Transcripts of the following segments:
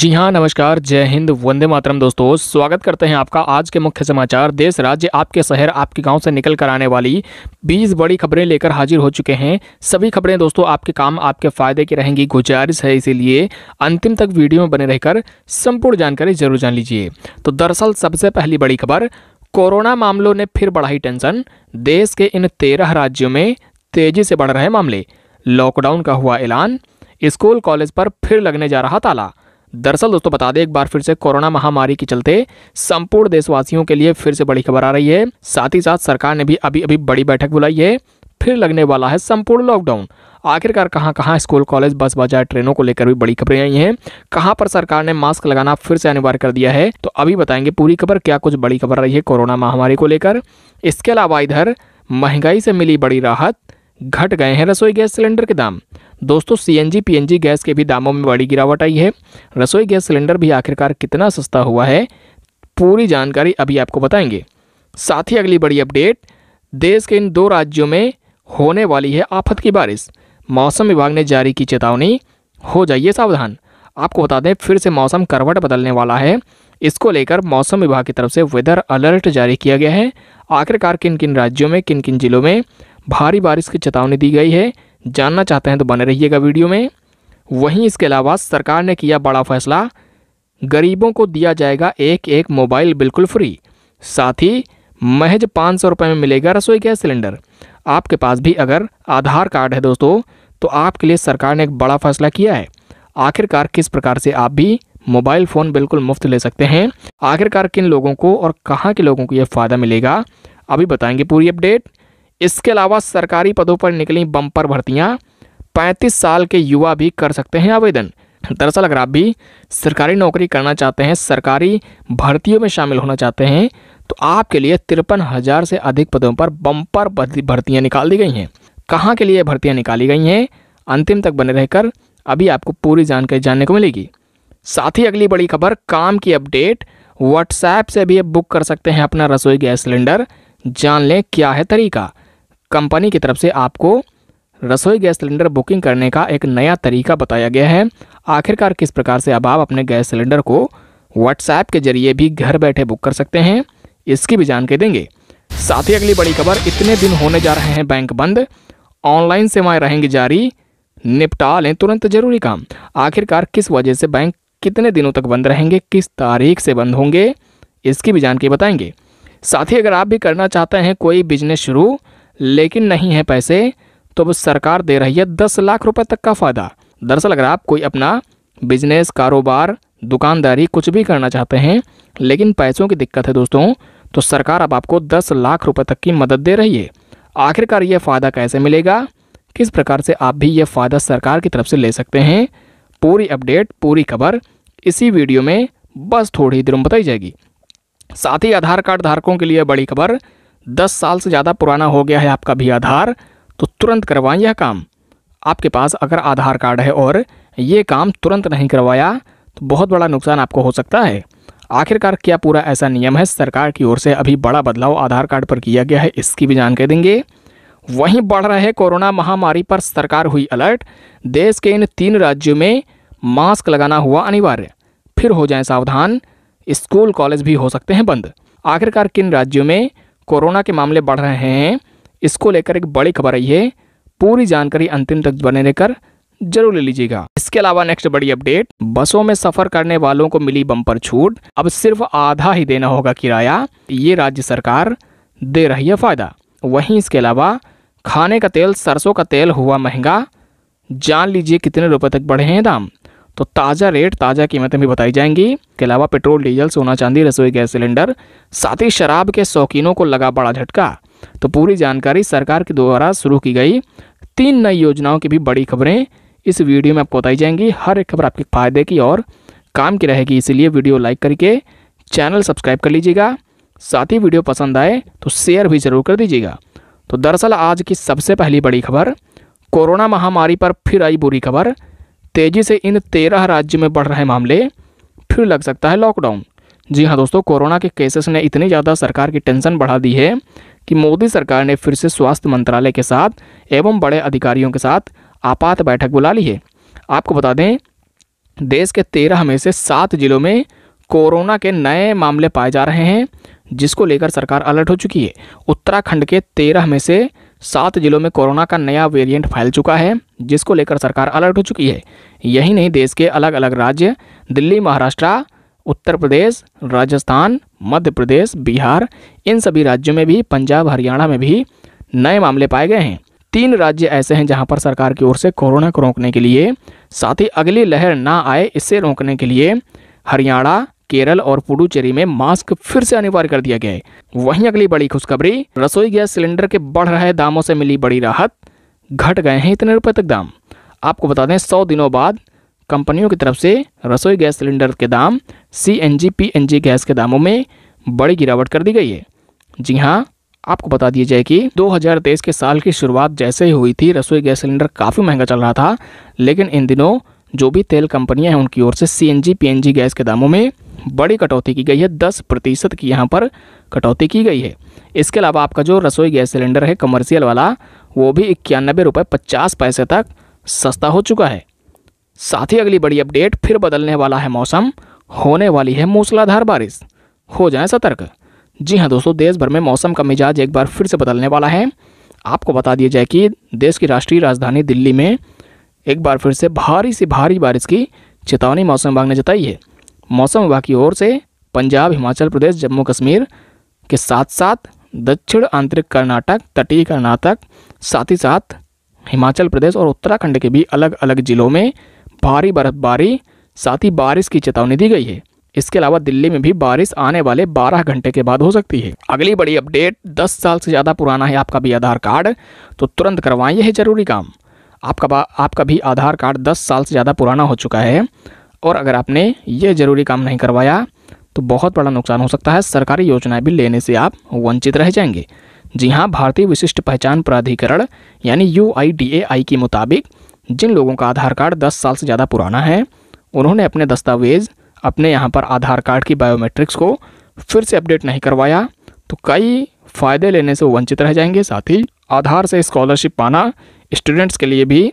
जी हाँ नमस्कार जय हिंद वंदे मातरम दोस्तों स्वागत करते हैं आपका आज के मुख्य समाचार देश राज्य आपके शहर आपके गांव से निकल कर आने वाली 20 बड़ी खबरें लेकर हाजिर हो चुके हैं सभी खबरें दोस्तों आपके काम आपके फायदे की रहेंगी गुजारिश है इसीलिए अंतिम तक वीडियो में बने रहकर संपूर्ण जानकारी जरूर जान लीजिए तो दरअसल सबसे पहली बड़ी खबर कोरोना मामलों ने फिर बढ़ाई टेंशन देश के इन तेरह राज्यों में तेजी से बढ़ रहे मामले लॉकडाउन का हुआ ऐलान स्कूल कॉलेज पर फिर लगने जा रहा ताला दरअसल दोस्तों बता दें एक बार फिर से कोरोना महामारी के चलते संपूर्ण देशवासियों के लिए फिर से बड़ी खबर आ रही है साथ ही साथ सरकार ने भी अभी अभी बड़ी बैठक बुलाई है फिर लगने वाला है संपूर्ण लॉकडाउन आखिरकार कहां कहां स्कूल कॉलेज बस बाजार ट्रेनों को लेकर भी बड़ी खबरें आई हैं कहां पर सरकार ने मास्क लगाना फिर से अनिवार्य कर दिया है तो अभी बताएंगे पूरी खबर क्या कुछ बड़ी खबर रही है कोरोना महामारी को लेकर इसके अलावा इधर महंगाई से मिली बड़ी राहत घट गए हैं रसोई गैस सिलेंडर के दाम दोस्तों सीएनजी पीएनजी गैस के भी दामों में बड़ी गिरावट आई है रसोई गैस सिलेंडर भी आखिरकार कितना सस्ता हुआ है पूरी जानकारी अभी आपको बताएंगे साथ ही अगली बड़ी अपडेट देश के इन दो राज्यों में होने वाली है आफत की बारिश मौसम विभाग ने जारी की चेतावनी हो जाइए सावधान आपको बता दें फिर से मौसम करवट बदलने वाला है इसको लेकर मौसम विभाग की तरफ से वेदर अलर्ट जारी किया गया है आखिरकार किन किन राज्यों में किन किन जिलों में भारी बारिश की चेतावनी दी गई है जानना चाहते हैं तो बने रहिएगा वीडियो में वहीं इसके अलावा सरकार ने किया बड़ा फैसला गरीबों को दिया जाएगा एक एक मोबाइल बिल्कुल फ्री साथ ही महज पाँच सौ रुपये में मिलेगा रसोई गैस सिलेंडर आपके पास भी अगर आधार कार्ड है दोस्तों तो आपके लिए सरकार ने एक बड़ा फैसला किया है आखिरकार किस प्रकार से आप भी मोबाइल फ़ोन बिल्कुल मुफ्त ले सकते हैं आखिरकार किन लोगों को और कहाँ के लोगों को यह फ़ायदा मिलेगा अभी बताएंगे पूरी अपडेट इसके अलावा सरकारी पदों पर निकली बम्पर भर्तियाँ पैंतीस साल के युवा भी कर सकते हैं आवेदन दरअसल अगर आप भी सरकारी नौकरी करना चाहते हैं सरकारी भर्तियों में शामिल होना चाहते हैं तो आपके लिए तिरपन हज़ार से अधिक पदों पर बम्पर भर्तियाँ निकाल दी गई हैं कहाँ के लिए भर्तियाँ निकाली गई हैं अंतिम तक बने रहकर अभी आपको पूरी जानकारी जानने को मिलेगी साथ ही अगली बड़ी खबर काम की अपडेट व्हाट्सएप से भी बुक कर सकते हैं अपना रसोई गैस सिलेंडर जान लें क्या है तरीका कंपनी की तरफ से आपको रसोई गैस सिलेंडर बुकिंग करने का एक नया तरीका बताया गया है आखिरकार किस प्रकार से अब आप अपने गैस सिलेंडर को व्हाट्सएप के जरिए भी घर बैठे बुक कर सकते हैं इसकी भी जानकारी देंगे साथ ही अगली बड़ी खबर इतने दिन होने जा रहे हैं बैंक बंद ऑनलाइन सेवाएं रहेंगी जारी निपटा लें तुरंत जरूरी काम आखिरकार किस वजह से बैंक कितने दिनों तक बंद रहेंगे किस तारीख से बंद होंगे इसकी भी जानकारी बताएंगे साथ ही अगर आप भी करना चाहते हैं कोई बिजनेस शुरू लेकिन नहीं है पैसे तो अब सरकार दे रही है दस लाख रुपए तक का फ़ायदा दरअसल अगर आप कोई अपना बिजनेस कारोबार दुकानदारी कुछ भी करना चाहते हैं लेकिन पैसों की दिक्कत है दोस्तों तो सरकार अब आपको दस लाख रुपए तक की मदद दे रही है आखिरकार ये फ़ायदा कैसे मिलेगा किस प्रकार से आप भी ये फ़ायदा सरकार की तरफ से ले सकते हैं पूरी अपडेट पूरी खबर इसी वीडियो में बस थोड़ी देर में बताई जाएगी साथ ही आधार कार्ड धारकों के लिए बड़ी खबर 10 साल से ज़्यादा पुराना हो गया है आपका भी आधार तो तुरंत करवाएं यह काम आपके पास अगर आधार कार्ड है और ये काम तुरंत नहीं करवाया तो बहुत बड़ा नुकसान आपको हो सकता है आखिरकार क्या पूरा ऐसा नियम है सरकार की ओर से अभी बड़ा बदलाव आधार कार्ड पर किया गया है इसकी भी जानकारी देंगे वहीं बढ़ रहे कोरोना महामारी पर सरकार हुई अलर्ट देश के इन तीन राज्यों में मास्क लगाना हुआ अनिवार्य फिर हो जाएं सावधान स्कूल कॉलेज भी हो सकते हैं बंद आखिरकार किन राज्यों में कोरोना के मामले बढ़ रहे हैं इसको लेकर एक बड़ी खबर आई है पूरी जानकारी अंतिम तक बने रहकर जरूर ले लीजिएगा इसके अलावा नेक्स्ट बड़ी अपडेट बसों में सफर करने वालों को मिली बम्पर छूट अब सिर्फ आधा ही देना होगा किराया ये राज्य सरकार दे रही है फायदा वहीं इसके अलावा खाने का तेल सरसों का तेल हुआ महंगा जान लीजिए कितने रुपए तक बढ़े हैं दाम तो ताज़ा रेट ताज़ा कीमतें भी बताई जाएंगी इसके अलावा पेट्रोल डीजल सोना चांदी रसोई गैस सिलेंडर साथ ही शराब के शौकीनों को लगा बड़ा झटका तो पूरी जानकारी सरकार के द्वारा शुरू की गई तीन नई योजनाओं की भी बड़ी खबरें इस वीडियो में आपको बताई जाएंगी हर एक खबर आपके फायदे की और काम की रहेगी इसलिए वीडियो लाइक करके चैनल सब्सक्राइब कर लीजिएगा साथ ही वीडियो पसंद आए तो शेयर भी ज़रूर कर दीजिएगा तो दरअसल आज की सबसे पहली बड़ी खबर कोरोना महामारी पर फिर आई बुरी खबर तेज़ी से इन तेरह राज्य में बढ़ रहे मामले फिर लग सकता है लॉकडाउन जी हाँ दोस्तों कोरोना के केसेस ने इतनी ज़्यादा सरकार की टेंशन बढ़ा दी है कि मोदी सरकार ने फिर से स्वास्थ्य मंत्रालय के साथ एवं बड़े अधिकारियों के साथ आपात बैठक बुला ली है आपको बता दें देश के तेरह में से सात जिलों में कोरोना के नए मामले पाए जा रहे हैं जिसको लेकर सरकार अलर्ट हो चुकी है उत्तराखंड के तेरह में से सात जिलों में कोरोना का नया वेरिएंट फैल चुका है जिसको लेकर सरकार अलर्ट हो चुकी है यही नहीं देश के अलग अलग राज्य दिल्ली महाराष्ट्र उत्तर प्रदेश राजस्थान मध्य प्रदेश बिहार इन सभी राज्यों में भी पंजाब हरियाणा में भी नए मामले पाए गए हैं तीन राज्य ऐसे हैं जहां पर सरकार की ओर से कोरोना को रोकने के लिए साथ ही अगली लहर ना आए इससे रोकने के लिए हरियाणा केरल और पुडुचेरी में मास्क फिर से अनिवार्य कर दिया गया है वहीं अगली बड़ी खुशखबरी रसोई गैस सिलेंडर के बढ़ रहे दामों से मिली बड़ी राहत घट गए हैं इतने रुपए तक दाम आपको बता दें सौ दिनों बाद कंपनियों की तरफ से रसोई गैस सिलेंडर के दाम C N G P N G gas के दामों में बड़ी गिरावट कर दी गई है जी हाँ आपको बता दिया जाए कि 2023 के साल की शुरुआत जैसे ही हुई थी रसोई गैस सिलेंडर काफ़ी महंगा चल रहा था लेकिन इन दिनों जो भी तेल कंपनियां हैं उनकी ओर से सीएनजी पीएनजी गैस के दामों में बड़ी कटौती की गई है दस प्रतिशत की यहाँ पर कटौती की गई है इसके अलावा आपका जो रसोई गैस सिलेंडर है कमर्शियल वाला वो भी इक्यानबे रुपये पचास पैसे तक सस्ता हो चुका है साथ ही अगली बड़ी अपडेट फिर बदलने वाला है मौसम होने वाली है मूसलाधार बारिश हो जाए सतर्क जी हाँ दोस्तों देश भर में मौसम का मिजाज एक बार फिर से बदलने वाला है आपको बता दिया जाए कि देश की राष्ट्रीय राजधानी दिल्ली में एक बार फिर से भारी से भारी बारिश की चेतावनी मौसम विभाग ने जताई है मौसम विभाग की ओर से पंजाब हिमाचल प्रदेश जम्मू कश्मीर के साथ साथ दक्षिण आंतरिक कर्नाटक तटीय कर्नाटक साथ ही साथ हिमाचल प्रदेश और उत्तराखंड के भी अलग अलग ज़िलों में भारी बर्फबारी साथ ही बारिश की चेतावनी दी गई है इसके अलावा दिल्ली में भी बारिश आने वाले 12 घंटे के बाद हो सकती है अगली बड़ी अपडेट 10 साल से ज़्यादा पुराना है आपका भी आधार कार्ड तो तुरंत करवाएं यह जरूरी काम आपका आपका भी आधार कार्ड दस साल से ज़्यादा पुराना हो चुका है और अगर आपने ये ज़रूरी काम नहीं करवाया तो बहुत बड़ा नुकसान हो सकता है सरकारी योजनाएं भी लेने से आप वंचित रह जाएंगे जी हाँ भारतीय विशिष्ट पहचान प्राधिकरण यानी यू के मुताबिक जिन लोगों का आधार कार्ड दस साल से ज़्यादा पुराना है उन्होंने अपने दस्तावेज़ अपने यहाँ पर आधार कार्ड की बायोमेट्रिक्स को फिर से अपडेट नहीं करवाया तो कई फ़ायदे लेने से वंचित रह जाएंगे साथ ही आधार से स्कॉलरशिप पाना स्टूडेंट्स के लिए भी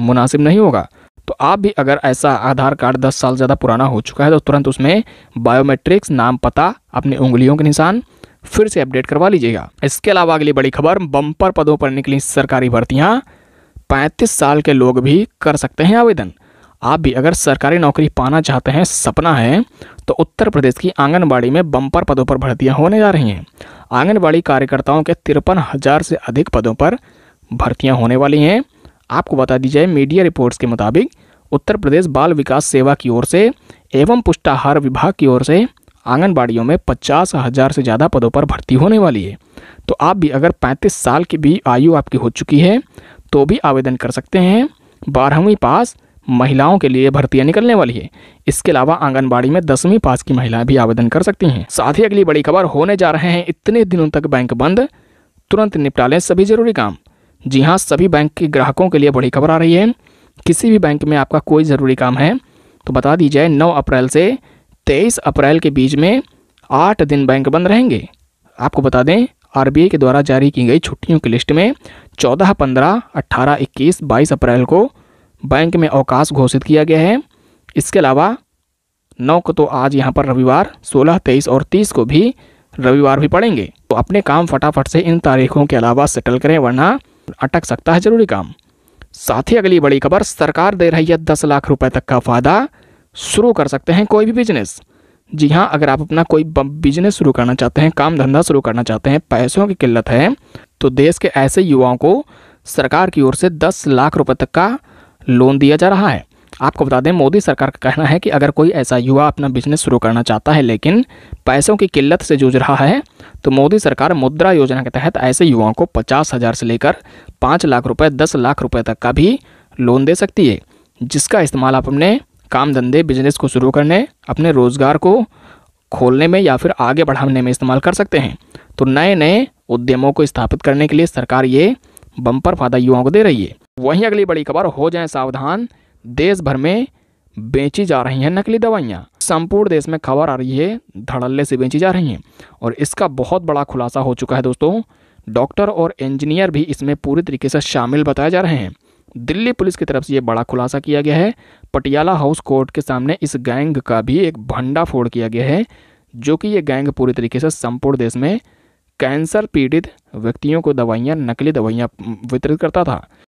मुनासिब नहीं होगा तो आप भी अगर ऐसा आधार कार्ड दस साल ज़्यादा पुराना हो चुका है तो तुरंत उसमें बायोमेट्रिक्स नाम पता अपनी उंगलियों के निशान फिर से अपडेट करवा लीजिएगा इसके अलावा अगली बड़ी खबर बम्पर पदों पर निकली सरकारी भर्तियाँ पैंतीस साल के लोग भी कर सकते हैं आवेदन आप भी अगर सरकारी नौकरी पाना चाहते हैं सपना है तो उत्तर प्रदेश की आंगनबाड़ी में बम्पर पदों पर भर्तियां होने जा रही हैं आंगनबाड़ी कार्यकर्ताओं के तिरपन हज़ार से अधिक पदों पर भर्तियां होने वाली हैं आपको बता दी जाए मीडिया रिपोर्ट्स के मुताबिक उत्तर प्रदेश बाल विकास सेवा की ओर से एवं पुष्टाहार विभाग की ओर से आंगनबाड़ियों में पचास हज़ार से ज़्यादा पदों पर भर्ती होने वाली है तो आप भी अगर पैंतीस साल की भी आयु आपकी हो चुकी है तो भी आवेदन कर सकते हैं बारहवीं पास महिलाओं के लिए भर्तियां निकलने वाली है इसके अलावा आंगनबाड़ी में दसवीं पास की महिलाएं भी आवेदन कर सकती हैं साथ ही अगली बड़ी खबर होने जा रहे हैं इतने दिनों तक बैंक बंद तुरंत निपटा लें सभी जरूरी काम जी हाँ सभी बैंक के ग्राहकों के लिए बड़ी खबर आ रही है किसी भी बैंक में आपका कोई ज़रूरी काम है तो बता दीजिए नौ 9 अप्रैल से 23 अप्रैल के बीच में आठ दिन बैंक बंद रहेंगे आपको बता दें आरबीआई के द्वारा जारी की गई छुट्टियों की लिस्ट में 14, 15, 18, 21, 22 अप्रैल को बैंक में अवकाश घोषित किया गया है इसके अलावा नौ को तो आज यहाँ पर रविवार सोलह तेईस और तीस को भी रविवार भी पड़ेंगे तो अपने काम फटाफट से इन तारीखों के अलावा सेटल करें वरना अटक सकता है जरूरी काम साथ ही अगली बड़ी खबर सरकार दे रही है दस लाख रुपए तक का फायदा शुरू कर सकते हैं कोई भी बिजनेस जी हाँ अगर आप अपना कोई बिजनेस शुरू करना चाहते हैं काम धंधा शुरू करना चाहते हैं पैसों की किल्लत है तो देश के ऐसे युवाओं को सरकार की ओर से दस लाख रुपये तक का लोन दिया जा रहा है आपको बता दें मोदी सरकार का कहना है कि अगर कोई ऐसा युवा अपना बिजनेस शुरू करना चाहता है लेकिन पैसों की किल्लत से जूझ रहा है तो मोदी सरकार मुद्रा योजना के तहत ऐसे युवाओं को पचास हज़ार से लेकर पाँच लाख रुपये दस लाख रुपए तक का भी लोन दे सकती है जिसका इस्तेमाल आप अपने काम धंधे बिजनेस को शुरू करने अपने रोज़गार को खोलने में या फिर आगे बढ़ाने में इस्तेमाल कर सकते हैं तो नए नए उद्यमों को स्थापित करने के लिए सरकार ये बम्पर फायदा युवाओं को दे रही है वहीं अगली बड़ी खबर हो जाए सावधान देश भर में बेची जा रही हैं नकली दवाइयाँ संपूर्ण देश में खबर आ रही है धड़ल्ले से बेची जा रही हैं और इसका बहुत बड़ा खुलासा हो चुका है दोस्तों डॉक्टर और इंजीनियर भी इसमें पूरी तरीके से शामिल बताए जा रहे हैं दिल्ली पुलिस की तरफ से ये बड़ा खुलासा किया गया है पटियाला हाउस कोर्ट के सामने इस गैंग का भी एक भंडाफोड़ किया गया है जो कि ये गैंग पूरी तरीके से संपूर्ण देश में कैंसर पीड़ित व्यक्तियों को दवाइयाँ नकली दवाइयाँ वितरित करता था